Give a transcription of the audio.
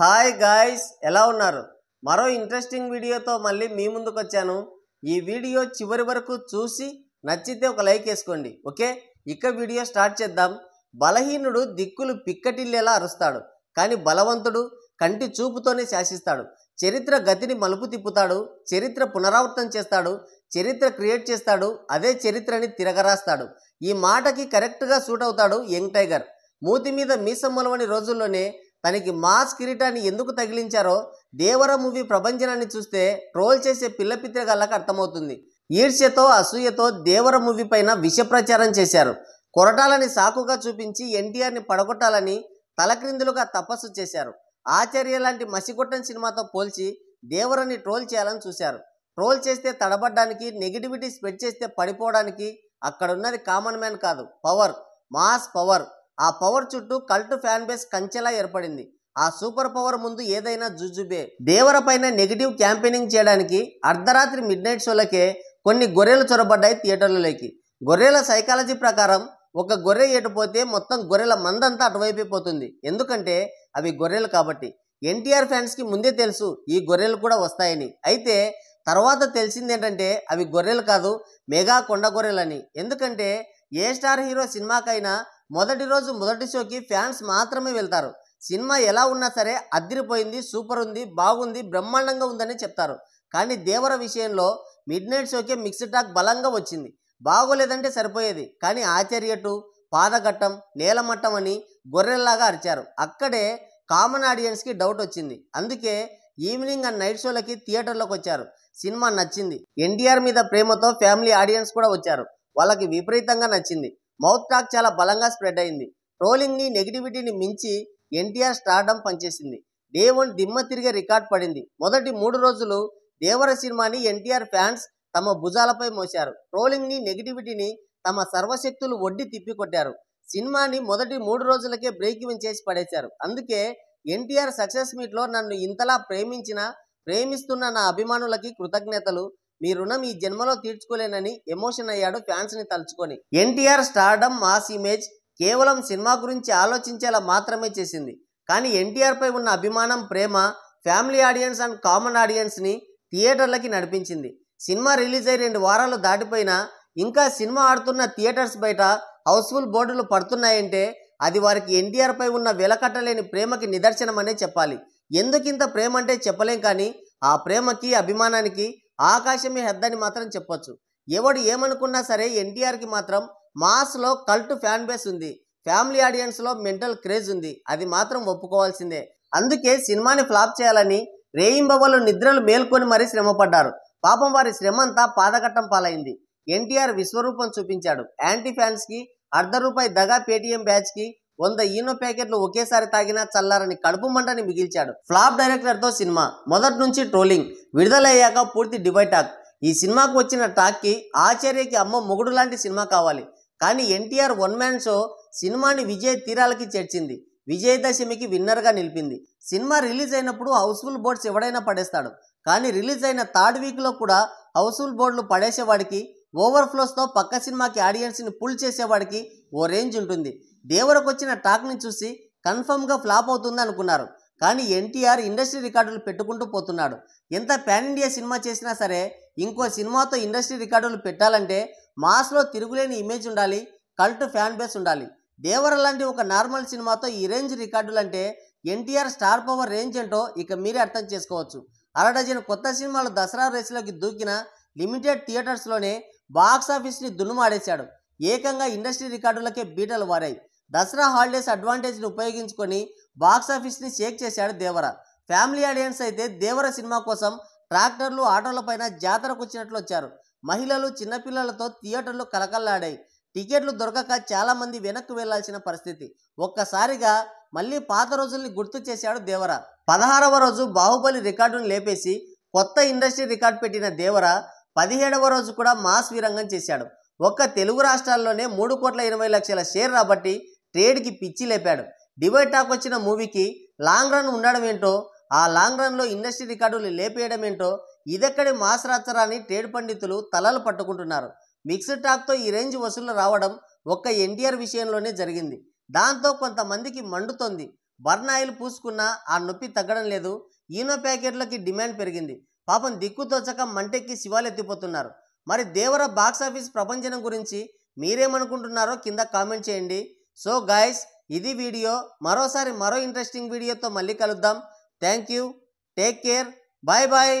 hi guys ఎలా ఉన్నారు మరో ఇంట్రెస్టింగ్ వీడియోతో మళ్ళీ మీ ముందుకు వచ్చాను ఈ వీడియో చివరి వరకు చూసి నచ్చితే ఒక లైక్ వేసుకోండి ఓకే ఇక వీడియో స్టార్ట్ చేద్దాం బలహీనుడు దిక్కులు పిక్కటిల్లేలా అరుస్తాడు కానీ బలవంతుడు కంటి చూపుతోనే శాసిస్తాడు చరిత్ర గతిని మలుపు తిప్పుతాడు చరిత్ర పునరావృతం చేస్తాడు చరిత్ర క్రియేట్ చేస్తాడు అదే చరిత్రని తిరగరాస్తాడు ఈ మాటకి కరెక్ట్గా సూట్ అవుతాడు యంగ్ టైగర్ మూతి మీద మీసమ్మలవని రోజుల్లోనే తనకి మాస్ కిరీటాన్ని ఎందుకు తగిలించారో దేవర మూవీ ప్రభంజనాన్ని చూస్తే ట్రోల్ చేసే పిల్లపిత్ర గల్లకి అర్థమవుతుంది ఈర్ష్యతో అసూయతో దేవర మూవీ పైన విషప్రచారం ప్రచారం చేశారు కొరటాలని సాకుగా చూపించి ఎన్టీఆర్ని పడగొట్టాలని తలక్రిందులుగా తపస్సు చేశారు ఆచార్య లాంటి మసిగొట్టన్ సినిమాతో పోల్చి దేవరని ట్రోల్ చేయాలని చూశారు ట్రోల్ చేస్తే తడబడ్డానికి నెగిటివిటీ స్ప్రెడ్ చేస్తే పడిపోవడానికి అక్కడ ఉన్నది కామన్ మ్యాన్ కాదు పవర్ మాస్ పవర్ ఆ పవర్ చుట్టూ కల్ట్ ఫ్యాన్ బేస్ కంచెలా ఏర్పడింది ఆ సూపర్ పవర్ ముందు ఏదైనా జుజుబే దేవర పైన నెగిటివ్ క్యాంపెయినింగ్ చేయడానికి అర్ధరాత్రి మిడ్ నైట్ షోలకే కొన్ని గొర్రెలు చొరబడ్డాయి థియేటర్లలోకి గొర్రెల సైకాలజీ ప్రకారం ఒక గొర్రె ఏటుపోతే మొత్తం గొర్రెల మందంతా పోతుంది ఎందుకంటే అవి గొర్రెలు కాబట్టి ఎన్టీఆర్ ఫ్యాన్స్కి ముందే తెలుసు ఈ గొర్రెలు కూడా వస్తాయని అయితే తర్వాత తెలిసింది ఏంటంటే అవి గొర్రెలు కాదు మెగా కొండ గొర్రెలని ఎందుకంటే ఏ స్టార్ హీరో సినిమాకైనా మొదటి రోజు మొదటి షోకి ఫ్యాన్స్ మాత్రమే వెళ్తారు సినిమా ఎలా ఉన్నా సరే అద్దిరిపోయింది సూపర్ ఉంది బాగుంది బ్రహ్మాండంగా ఉందని చెప్తారు కానీ దేవర విషయంలో మిడ్ నైట్ షోకే మిక్స్ టాక్ బలంగా వచ్చింది బాగోలేదంటే సరిపోయేది కానీ ఆచర్యటు పాదఘట్టం నేలమట్టం అని గొర్రెల్లాగా అరిచారు అక్కడే కామన్ ఆడియన్స్కి డౌట్ వచ్చింది అందుకే ఈవినింగ్ అండ్ నైట్ షోలకి థియేటర్లోకి వచ్చారు సినిమా నచ్చింది ఎన్టీఆర్ మీద ప్రేమతో ఫ్యామిలీ ఆడియన్స్ కూడా వచ్చారు వాళ్ళకి విపరీతంగా నచ్చింది మౌత్ టాక్ చాలా బలంగా స్ప్రెడ్ అయింది ట్రోలింగ్ని నెగిటివిటీని మించి ఎన్టీఆర్ స్టార్డం పనిచేసింది డే వన్ దిమ్మ తిరిగే రికార్డ్ పడింది మొదటి మూడు రోజులు దేవర సినిమాని ఎన్టీఆర్ ఫ్యాన్స్ తమ భుజాలపై మోశారు ట్రోలింగ్ని నెగిటివిటీని తమ సర్వశక్తులు వడ్డి తిప్పికొట్టారు సినిమాని మొదటి మూడు రోజులకే బ్రేక్ ఇవన్ చేసి పడేశారు అందుకే ఎన్టీఆర్ సక్సెస్ మీట్లో నన్ను ఇంతలా ప్రేమించిన ప్రేమిస్తున్న నా అభిమానులకి కృతజ్ఞతలు మీ రుణం ఈ జన్మలో తీర్చుకోలేనని ఎమోషన్ అయ్యాడు ఫ్యాన్స్ని తలుచుకొని ఎన్టీఆర్ స్టార్డమ్ మాస్ ఇమేజ్ కేవలం సినిమా గురించి ఆలోచించేలా మాత్రమే చేసింది కానీ ఎన్టీఆర్ పై ఉన్న అభిమానం ప్రేమ ఫ్యామిలీ ఆడియన్స్ అండ్ కామన్ ఆడియన్స్ని థియేటర్లకి నడిపించింది సినిమా రిలీజ్ అయి రెండు వారాలు దాటిపోయినా ఇంకా సినిమా ఆడుతున్న థియేటర్స్ బయట హౌస్ఫుల్ బోర్డులు పడుతున్నాయంటే అది వారికి ఎన్టీఆర్ పై ఉన్న వెలకట్టలేని ప్రేమకి నిదర్శనమనే చెప్పాలి ఎందుకింత ప్రేమ అంటే చెప్పలేం కానీ ఆ ప్రేమకి అభిమానానికి ఆకాశమే హెద్దని మాత్రం చెప్పొచ్చు ఎవడు ఏమనుకున్నా సరే ఎన్టీఆర్కి మాత్రం మాస్లో కల్ట్ ఫ్యాన్ బేస్ ఉంది ఫ్యామిలీ ఆడియన్స్లో మెంటల్ క్రేజ్ ఉంది అది మాత్రం ఒప్పుకోవాల్సిందే అందుకే సినిమాని ఫ్లాప్ చేయాలని రేయింబవలు నిద్రలు మేల్కొని మరీ శ్రమపడ్డారు పాపం వారి శ్రమ అంతా పాదఘట్టం పాలైంది ఎన్టీఆర్ విశ్వరూపం చూపించాడు యాంటీ ఫ్యాన్స్కి అర్ధ రూపాయి దగా పేటీఎం బ్యాచ్కి వంద ఈనో ప్యాకెట్లు ఒకేసారి తాగినా చల్లారని కడుపు మంటని మిగిల్చాడు ఫ్లాప్ డైరెక్టర్తో సినిమా మొదటి నుంచి ట్రోలింగ్ విడుదలయ్యాక పూర్తి డివై టాక్ ఈ సినిమాకు వచ్చిన టాక్కి ఆచార్యకి అమ్మ మొగుడు లాంటి సినిమా కావాలి కానీ ఎన్టీఆర్ వన్ మ్యాన్ షో సినిమాని విజయ్ తీరాలకి చేర్చింది విజయదశమికి విన్నర్గా నిలిపింది సినిమా రిలీజ్ అయినప్పుడు హౌస్ఫుల్ బోర్డ్స్ ఎవడైనా పడేస్తాడు కానీ రిలీజ్ అయిన థర్డ్ వీక్లో కూడా హౌస్ఫుల్ బోర్డులు పడేసేవాడికి ఓవర్ఫ్లోస్తో పక్క సినిమాకి ఆడియన్స్ని పుల్ చేసేవాడికి ఓ రేంజ్ ఉంటుంది దేవరకు వచ్చిన టాక్ని చూసి కన్ఫర్మ్గా ఫ్లాప్ అవుతుంది అనుకున్నారు కానీ ఎన్టీఆర్ ఇండస్ట్రీ రికార్డులు పెట్టుకుంటూ పోతున్నాడు ఎంత పాన్ ఇండియా సినిమా చేసినా సరే ఇంకో సినిమాతో ఇండస్ట్రీ రికార్డులు పెట్టాలంటే మాస్లో తిరుగులేని ఇమేజ్ ఉండాలి కల్ట్ ఫ్యాన్ బేస్ ఉండాలి దేవర లాంటి ఒక నార్మల్ సినిమాతో ఈ రేంజ్ రికార్డులు అంటే ఎన్టీఆర్ స్టార్ పవర్ రేంజ్ ఏంటో ఇక మీరే అర్థం చేసుకోవచ్చు అరడజన్ కొత్త సినిమాలు దసరా రేసులోకి దూకిన లిమిటెడ్ థియేటర్స్లోనే బాక్సాఫీస్ని దున్నుమాడేశాడు ఏకంగా ఇండస్ట్రీ రికార్డులకే బీటలు వారాయి దసరా హాలిడేస్ అడ్వాంటేజ్ని ఉపయోగించుకొని బాక్సాఫీస్ని షేక్ చేశాడు దేవర ఫ్యామిలీ ఆడియన్స్ అయితే దేవర సినిమా కోసం ట్రాక్టర్లు ఆటోలపైన జాతరకు వచ్చినట్లు వచ్చారు మహిళలు చిన్నపిల్లలతో థియేటర్లు కలకల్లాడాయి టికెట్లు దొరకక చాలామంది వెనక్కి వెళ్లాల్సిన పరిస్థితి ఒక్కసారిగా మళ్ళీ పాత రోజుల్ని గుర్తు చేశాడు దేవర పదహారవ రోజు బాహుబలి రికార్డును లేపేసి కొత్త ఇండస్ట్రీ రికార్డు పెట్టిన దేవర పదిహేడవ రోజు కూడా మాస్ వీరంగం చేశాడు ఒక్క తెలుగు రాష్ట్రాల్లోనే మూడు కోట్ల ఇరవై లక్షల షేర్ రాబట్టి ట్రేడ్కి పిచ్చి లేపాడు డివైడ్ టాక్ వచ్చిన మూవీకి లాంగ్ రన్ ఉండడం ఏంటో ఆ లాంగ్ రన్లో ఇండస్ట్రీ రికార్డులు లేపేయడం ఏంటో ఇదెక్కడి మాస్ ట్రేడ్ పండితులు తలలు పట్టుకుంటున్నారు మిక్స్డ్ టాక్తో ఈ రేంజ్ వసూళ్లు రావడం ఒక్క ఎన్టీఆర్ విషయంలోనే జరిగింది దాంతో కొంతమందికి మండుతోంది బర్న్ ఆయిల్ పూసుకున్నా ఆ నొప్పి తగ్గడం లేదు ఈనో ప్యాకెట్లకి డిమాండ్ పెరిగింది పాపం దిక్కుతోచక మంటెక్కి శివాలు ఎత్తిపోతున్నారు మరి దేవర బాక్సాఫీస్ ప్రపంచం గురించి మీరేమనుకుంటున్నారో కింద కామెంట్ చేయండి సో గాయస్ ఇది వీడియో మరోసారి మరో ఇంట్రెస్టింగ్ వీడియోతో మళ్ళీ కలుద్దాం thank you take care bye bye